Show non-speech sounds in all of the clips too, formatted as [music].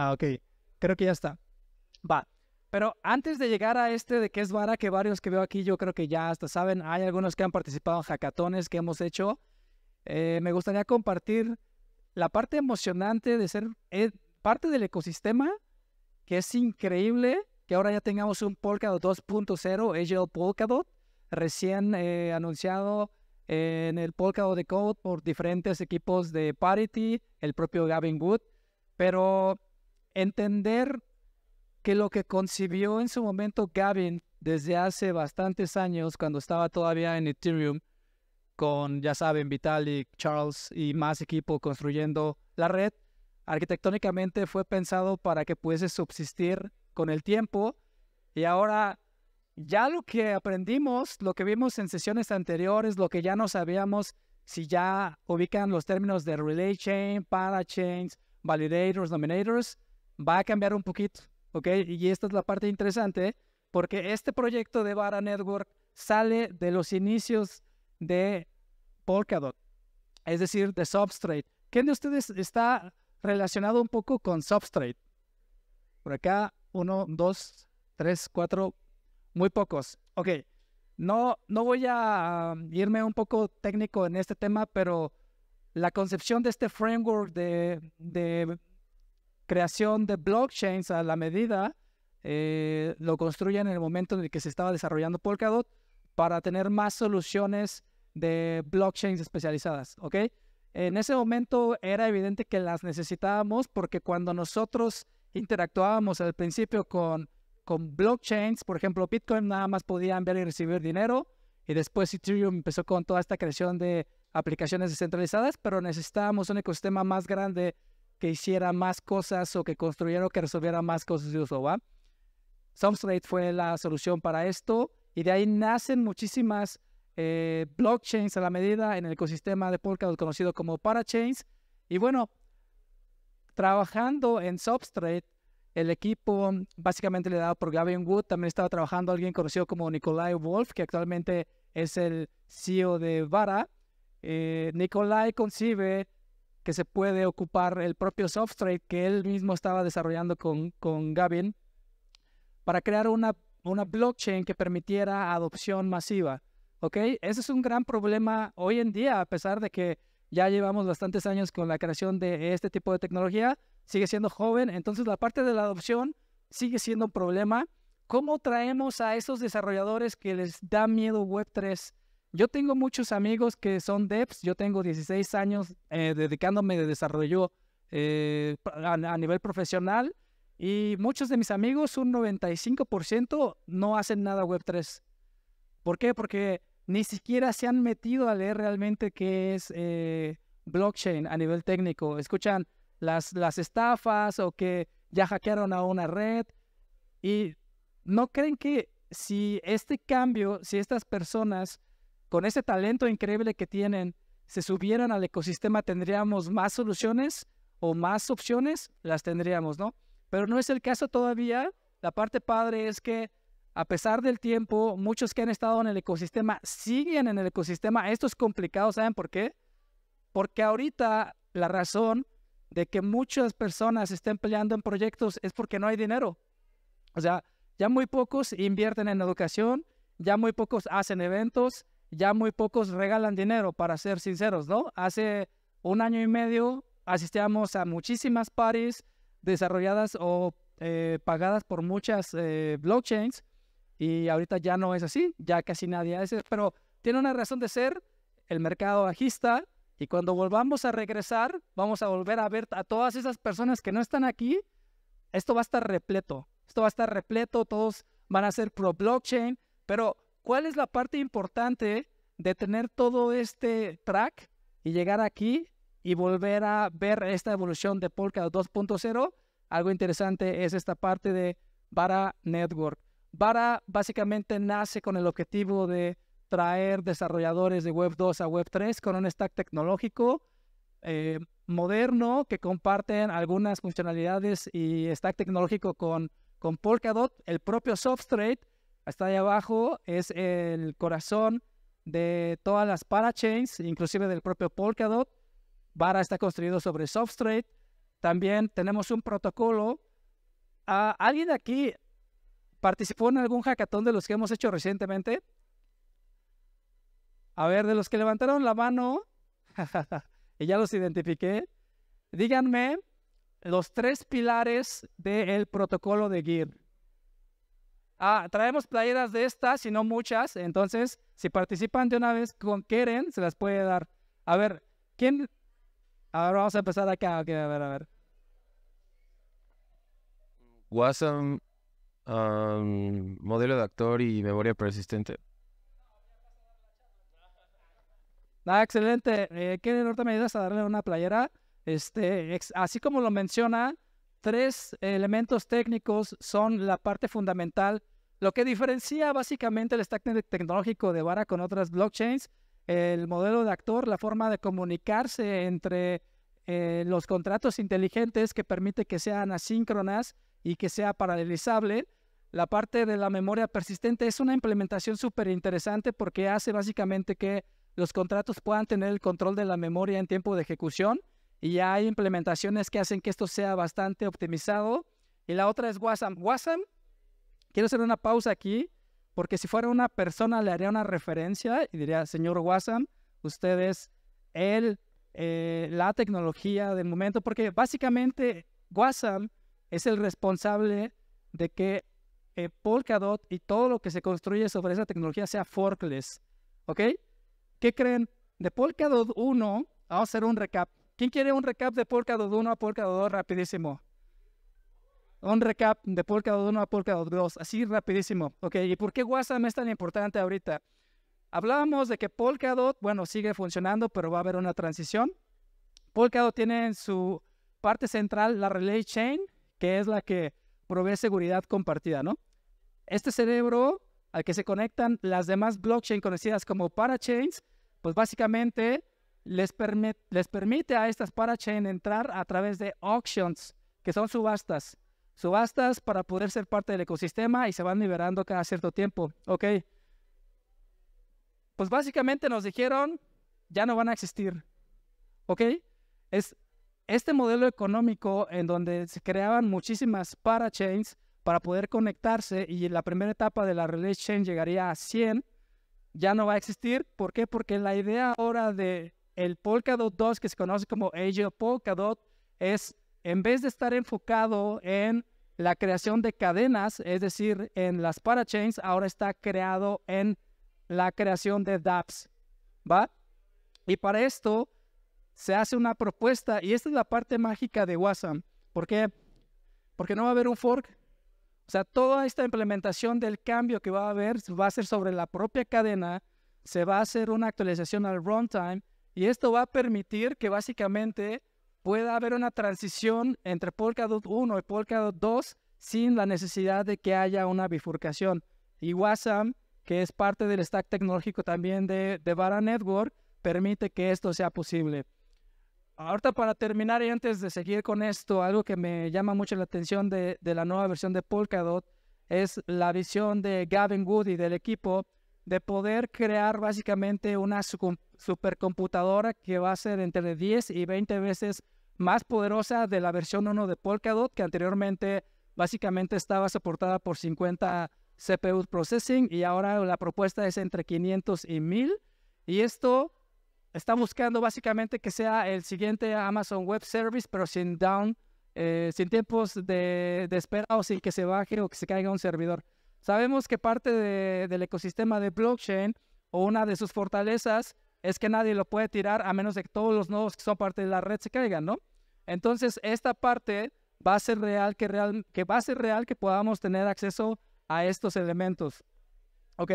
Ah, ok. Creo que ya está. Va. Pero antes de llegar a este de qué es vara, que varios que veo aquí yo creo que ya hasta saben, hay algunos que han participado en hackatones que hemos hecho. Eh, me gustaría compartir la parte emocionante de ser eh, parte del ecosistema, que es increíble que ahora ya tengamos un Polkadot 2.0, Agile Polkadot, recién eh, anunciado en el Polkadot de Code por diferentes equipos de Parity, el propio Gavin Wood. Pero entender que lo que concibió en su momento Gavin desde hace bastantes años, cuando estaba todavía en Ethereum, con, ya saben, Vitalik, Charles y más equipo construyendo la red, arquitectónicamente fue pensado para que pudiese subsistir con el tiempo. Y ahora ya lo que aprendimos, lo que vimos en sesiones anteriores, lo que ya no sabíamos, si ya ubican los términos de relay chain, parachains, validators, nominators, va a cambiar un poquito, ¿ok? Y esta es la parte interesante, porque este proyecto de Vara Network sale de los inicios de Polkadot, es decir, de Substrate. ¿Quién de ustedes está relacionado un poco con Substrate? Por acá, uno, dos, tres, cuatro, muy pocos. Ok, no, no voy a um, irme un poco técnico en este tema, pero la concepción de este framework de creación de blockchains a la medida eh, lo construyen en el momento en el que se estaba desarrollando Polkadot para tener más soluciones de blockchains especializadas, ¿ok? En ese momento era evidente que las necesitábamos porque cuando nosotros interactuábamos al principio con, con blockchains, por ejemplo, Bitcoin nada más podía enviar y recibir dinero y después Ethereum empezó con toda esta creación de aplicaciones descentralizadas, pero necesitábamos un ecosistema más grande que hiciera más cosas o que construyera o que resolviera más cosas de uso, ¿va? Substrate fue la solución para esto y de ahí nacen muchísimas eh, blockchains a la medida en el ecosistema de Polkadot conocido como Parachains. Y bueno, trabajando en Substrate, el equipo básicamente liderado por Gavin Wood, también estaba trabajando alguien conocido como Nikolai Wolf, que actualmente es el CEO de Vara. Eh, Nikolai concibe que se puede ocupar el propio Substrate que él mismo estaba desarrollando con, Gavin para crear una, una blockchain que permitiera adopción masiva. ¿ok? Ese es un gran problema hoy en día, a pesar de que ya llevamos bastantes años con la creación de este tipo de tecnología, sigue siendo joven, entonces la parte de la adopción sigue siendo un problema. ¿Cómo traemos a esos desarrolladores que les da miedo Web3 yo tengo muchos amigos que son devs, yo tengo 16 años eh, dedicándome de desarrollo eh, a, nivel profesional y muchos de mis amigos, un 95%, no hacen nada Web3. ¿Por qué? Porque ni siquiera se han metido a leer realmente qué es eh, blockchain a nivel técnico. Escuchan las, las estafas o que ya hackearon a una red y no creen que si este cambio, si estas personas con ese talento increíble que tienen, se subieran al ecosistema, tendríamos más soluciones o más opciones, las tendríamos, ¿no? Pero no es el caso todavía. La parte padre es que a pesar del tiempo, muchos que han estado en el ecosistema siguen en el ecosistema. Esto es complicado, ¿saben por qué? Porque ahorita la razón de que muchas personas estén peleando en proyectos es porque no hay dinero. O sea, ya muy pocos invierten en educación, ya muy pocos hacen eventos, ya muy pocos regalan dinero, para ser sinceros, ¿no? Hace un año y medio asistíamos a muchísimas parties desarrolladas o eh, pagadas por muchas eh, blockchains y ahorita ya no es así, ya casi nadie hace, pero tiene una razón de ser el mercado bajista y cuando volvamos a regresar vamos a volver a ver a todas esas personas que no están aquí, esto va a estar repleto, esto va a estar repleto, todos van a ser pro blockchain, pero ¿Cuál es la parte importante de tener todo este track y llegar aquí y volver a ver esta evolución de Polkadot 2.0? Algo interesante es esta parte de Vara Network. Vara básicamente nace con el objetivo de traer desarrolladores de Web 2 a Web 3 con un stack tecnológico eh, moderno que comparten algunas funcionalidades y stack tecnológico con, con Polkadot, el propio Substrate Está ahí abajo es el corazón de todas las parachains, inclusive del propio Polkadot. Vara está construido sobre Substrate. También tenemos un protocolo. Ah, ¿Alguien aquí participó en algún hackathon de los que hemos hecho recientemente? A ver, de los que levantaron la mano, [laughs] y ya los identifiqué, díganme los tres pilares del protocolo de Gear. Ah, traemos playeras de estas y no muchas. Entonces, si participan de una vez con Keren, se las puede dar. A ver, ¿quién? Ahora vamos a empezar acá. Ok, a ver, a ver. WhatsApp, modelo de actor y memoria persistente. Ah, excelente. Eh, Keren, ahorita me ayudas a darle una playera. Este, así como lo menciona, tres elementos técnicos son la parte fundamental, lo que diferencia básicamente el stack tecnológico de Vara con otras blockchains, el modelo de actor, la forma de comunicarse entre eh, los contratos inteligentes que permite que sean asíncronas y que sea paralelizable. La parte de la memoria persistente es una implementación súper interesante porque hace básicamente que los contratos puedan tener el control de la memoria en tiempo de ejecución y hay implementaciones que hacen que esto sea bastante optimizado. Y la otra es WhatsApp. WhatsApp, quiero hacer una pausa aquí, porque si fuera una persona le haría una referencia y diría, señor WhatsApp, usted es el, eh, la tecnología del momento, porque básicamente WhatsApp es el responsable de que eh, Polkadot y todo lo que se construye sobre esa tecnología sea forkless. ¿Ok? ¿Qué creen? De Polkadot 1, vamos a hacer un recap. ¿Quién quiere un recap de Polkadot 1 a Polkadot 2 rapidísimo? Un recap de Polkadot 1 a Polkadot 2, así rapidísimo. Ok, ¿y por qué WhatsApp es tan importante ahorita? Hablábamos de que Polkadot, bueno, sigue funcionando, pero va a haber una transición. Polkadot tiene en su parte central la Relay Chain, que es la que provee seguridad compartida, ¿no? Este cerebro al que se conectan las demás blockchains conocidas como parachains, pues básicamente les, les permite a estas parachain entrar a través de auctions, que son subastas. Subastas para poder ser parte del ecosistema y se van liberando cada cierto tiempo. Ok. Pues básicamente nos dijeron, ya no van a existir. Ok. Es este modelo económico en donde se creaban muchísimas parachains para poder conectarse y la primera etapa de la Relay Chain llegaría a 100, ya no va a existir. ¿Por qué? Porque la idea ahora de el Polkadot 2, que se conoce como Agile Polkadot, es en vez de estar enfocado en la creación de cadenas, es decir, en las parachains, ahora está creado en la creación de dApps, ¿va? Y para esto se hace una propuesta, y esta es la parte mágica de WhatsApp. ¿Por qué? Porque no va a haber un fork. O sea, toda esta implementación del cambio que va a haber va a ser sobre la propia cadena, se va a hacer una actualización al runtime y esto va a permitir que básicamente pueda haber una transición entre Polkadot 1 y Polkadot 2 sin la necesidad de que haya una bifurcación. Y WhatsApp, que es parte del stack tecnológico también de, de Vara Network, permite que esto sea posible. Ahorita para terminar y antes de seguir con esto, algo que me llama mucho la atención de, de la nueva versión de Polkadot es la visión de Gavin Wood y del equipo de poder crear básicamente una supercomputadora que va a ser entre 10 y 20 veces más poderosa de la versión 1 de Polkadot, que anteriormente básicamente estaba soportada por 50 CPU processing y ahora la propuesta es entre 500 y 1000. Y esto está buscando básicamente que sea el siguiente Amazon Web Service, pero sin down, eh, sin tiempos de espera o sin que se baje o que se caiga un servidor. Sabemos que parte del ecosistema de blockchain o una de sus fortalezas es que nadie lo puede tirar a menos de que todos los nodos que son parte de la red se caigan, ¿no? Entonces, esta parte va a ser real que, real, que va a ser real que podamos tener acceso a estos elementos. Ok.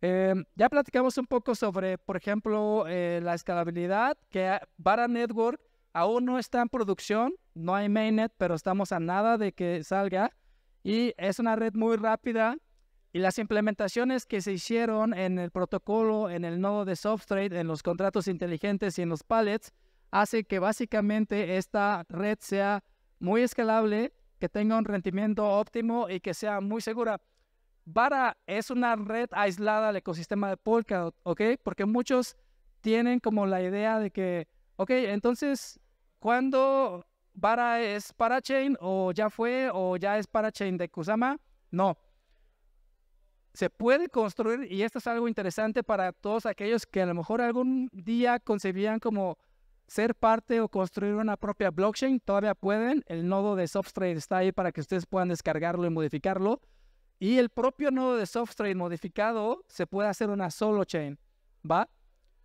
Eh, ya platicamos un poco sobre, por ejemplo, eh, la escalabilidad, que Vara Network aún no está en producción, no hay mainnet, pero estamos a nada de que salga. Y es una red muy rápida y las implementaciones que se hicieron en el protocolo, en el nodo de Substrate, en los contratos inteligentes y en los pallets, hace que básicamente esta red sea muy escalable, que tenga un rendimiento óptimo y que sea muy segura. Vara es una red aislada al ecosistema de Polkadot, ¿ok? Porque muchos tienen como la idea de que, ok, entonces, cuando... ¿Vara es para o ya fue o ya es para de Kusama? No. Se puede construir, y esto es algo interesante para todos aquellos que a lo mejor algún día concebían como ser parte o construir una propia blockchain, todavía pueden. El nodo de Substrate está ahí para que ustedes puedan descargarlo y modificarlo. Y el propio nodo de Substrate modificado se puede hacer una solo chain, ¿va?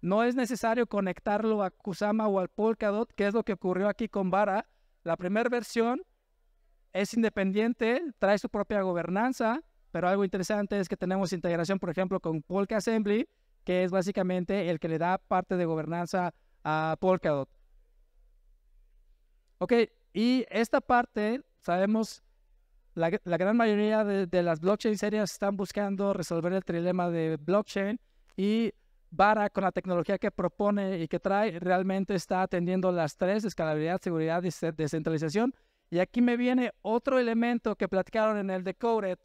No es necesario conectarlo a Kusama o al Polkadot, que es lo que ocurrió aquí con Vara, la primera versión es independiente, trae su propia gobernanza, pero algo interesante es que tenemos integración, por ejemplo, con Polkadot Assembly, que es básicamente el que le da parte de gobernanza a Polkadot. Ok, y esta parte, sabemos, la, la gran mayoría de, las blockchain serias están buscando resolver el trilema de blockchain y Vara con la tecnología que propone y que trae realmente está atendiendo las tres, escalabilidad, seguridad y descentralización. Y aquí me viene otro elemento que platicaron en el Decoded,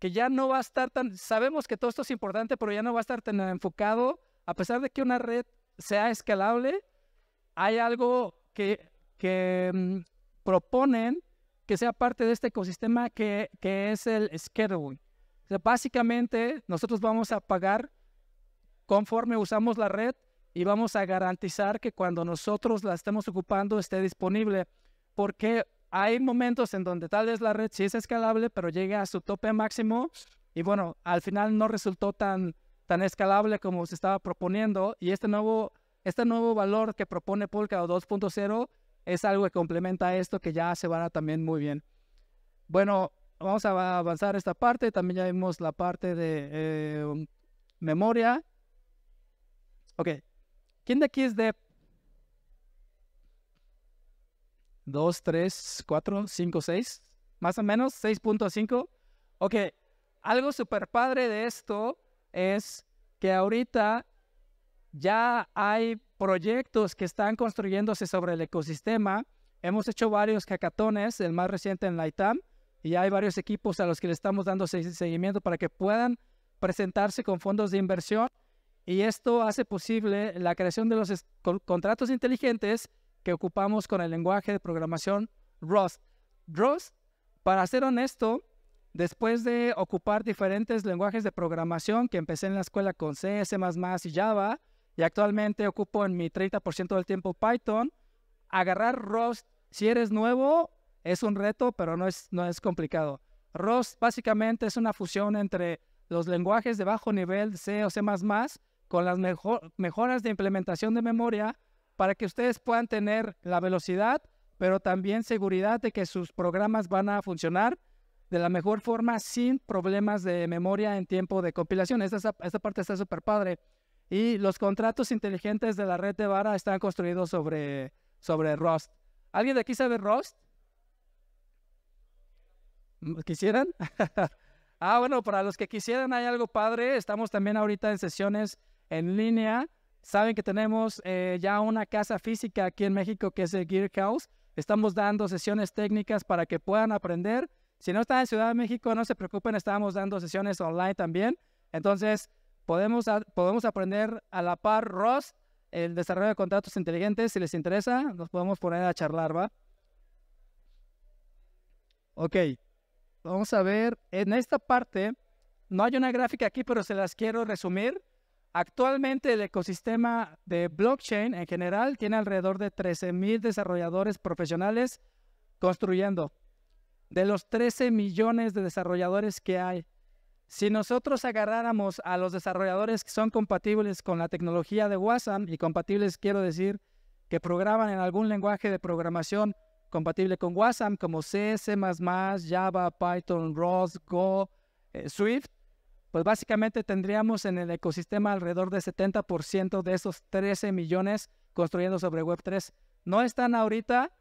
que ya no va a estar tan, sabemos que todo esto es importante, pero ya no va a estar tan enfocado, a pesar de que una red sea escalable, hay algo que, que mm, proponen que sea parte de este ecosistema que, que es el scheduling. sea, básicamente nosotros vamos a pagar conforme usamos la red y vamos a garantizar que cuando nosotros la estemos ocupando esté disponible, porque hay momentos en donde tal vez la red sí es escalable, pero llega a su tope máximo y bueno, al final no resultó tan, tan escalable como se estaba proponiendo y este nuevo, este nuevo valor que propone Polkadot 2.0 es algo que complementa esto que ya se va también muy bien. Bueno, vamos a avanzar esta parte, también ya vimos la parte de eh, memoria Ok, ¿quién de aquí es de dos, tres, cuatro, cinco, seis? Más o menos 6.5. Ok, algo súper padre de esto es que ahorita ya hay proyectos que están construyéndose sobre el ecosistema. Hemos hecho varios cacatones, el más reciente en la ITAM, y hay varios equipos a los que le estamos dando seguimiento para que puedan presentarse con fondos de inversión y esto hace posible la creación de los contratos inteligentes que ocupamos con el lenguaje de programación Rust. Rust, para ser honesto, después de ocupar diferentes lenguajes de programación que empecé en la escuela con C, C++ y Java, y actualmente ocupo en mi 30% del tiempo Python, agarrar Rust, si eres nuevo, es un reto, pero no es, no es complicado. Rust básicamente es una fusión entre los lenguajes de bajo nivel C o C++ con las mejoras de implementación de memoria para que ustedes puedan tener la velocidad, pero también seguridad de que sus programas van a funcionar de la mejor forma sin problemas de memoria en tiempo de compilación. Esta, parte está súper padre. Y los contratos inteligentes de la red de Vara están construidos sobre, sobre Rust. ¿Alguien de aquí sabe Rust? ¿Quisieran? [laughs] ah, bueno, para los que quisieran hay algo padre. Estamos también ahorita en sesiones en línea. Saben que tenemos eh, ya una casa física aquí en México que es el Gear House. Estamos dando sesiones técnicas para que puedan aprender. Si no están en Ciudad de México, no se preocupen, estamos dando sesiones online también. Entonces, podemos, podemos aprender a la par Ross el desarrollo de contratos inteligentes. Si les interesa, nos podemos poner a charlar, ¿va? Ok, vamos a ver. En esta parte, no hay una gráfica aquí, pero se las quiero resumir Actualmente el ecosistema de blockchain en general tiene alrededor de 13.000 desarrolladores profesionales construyendo. De los 13 millones de desarrolladores que hay, si nosotros agarráramos a los desarrolladores que son compatibles con la tecnología de WhatsApp, y compatibles quiero decir que programan en algún lenguaje de programación compatible con WhatsApp, como C, C++, Java, Python, ROS, Go, eh, Swift, pues básicamente tendríamos en el ecosistema alrededor de 70% de esos 13 millones construyendo sobre Web3. No están ahorita,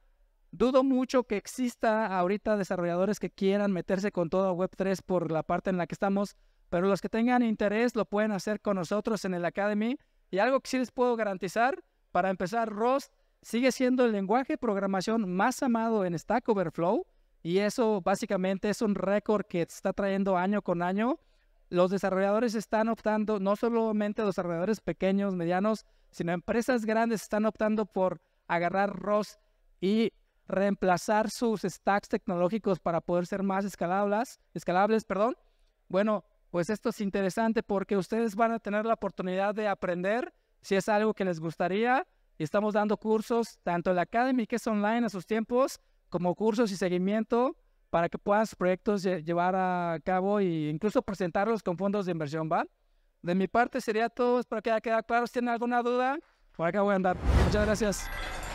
dudo mucho que exista ahorita desarrolladores que quieran meterse con toda Web3 por la parte en la que estamos, pero los que tengan interés lo pueden hacer con nosotros en el Academy. Y algo que sí les puedo garantizar, para empezar, Rust sigue siendo el lenguaje de programación más amado en Stack Overflow y eso básicamente es un récord que está trayendo año con año los desarrolladores están optando, no solamente los desarrolladores pequeños, medianos, sino empresas grandes están optando por agarrar ROS y reemplazar sus stacks tecnológicos para poder ser más escalables, escalables, perdón. Bueno, pues esto es interesante porque ustedes van a tener la oportunidad de aprender si es algo que les gustaría. Y estamos dando cursos, tanto en la Academy, que es online a sus tiempos, como cursos y seguimiento para que puedas proyectos llevar a cabo e incluso presentarlos con fondos de inversión, ¿va? De mi parte sería todo, espero que haya quedado claro. Si tienen alguna duda, por acá voy a andar. Muchas gracias.